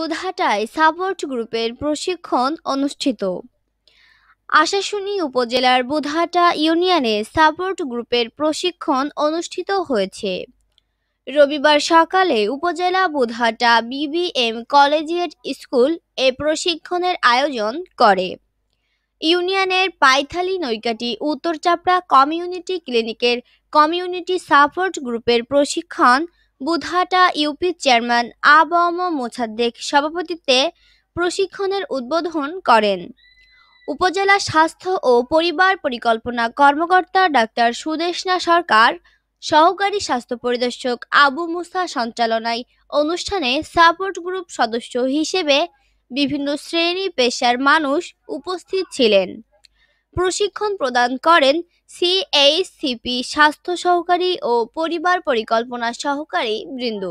বোধাটায় support গ্রুপের প্রশিক্ষণ অনুষ্ঠিত আশাশুনি উপজেলার বুধহাটা ইউনিয়নে সাপোর্ট গ্রুপের প্রশিক্ষণ অনুষ্ঠিত হয়েছে রবিবার সকালে উপজেলা বুধহাটা বিবিএম কলেজিয়েট স্কুল এ প্রশিক্ষণের আয়োজন করে ইউনিয়নের পাইথালি নৈকাটি উত্তর চাপড়া কমিউনিটি ক্লিনিকের কমিউনিটি সাপোর্ট গ্রুপের প্রশিক্ষণ বুধাটা ইউপি চেয়ারম্যান আবম মোছাদ্দেক সভাপতিত্বে প্রশিক্ষণের উদ্বোধন করেন উপজেলা স্বাস্থ্য ও পরিবার পরিকল্পনা কর্মকর্তা ডাক্তার সুদেশনা সরকার সহকারী স্বাস্থ্য পরিদর্শক আবু মুসা সঞ্চালনায় অনুষ্ঠানে সাপোর্ট গ্রুপ সদস্য হিসেবে বিভিন্ন শ্রেণী পেশার মানুষ উপস্থিত ছিলেন প্রশিক্ষণ প্রদান করেন সিএইচসিপি স্বাস্থ্য সহকারী ও পরিবার পরিকল্পনা সহকারী বৃন্দ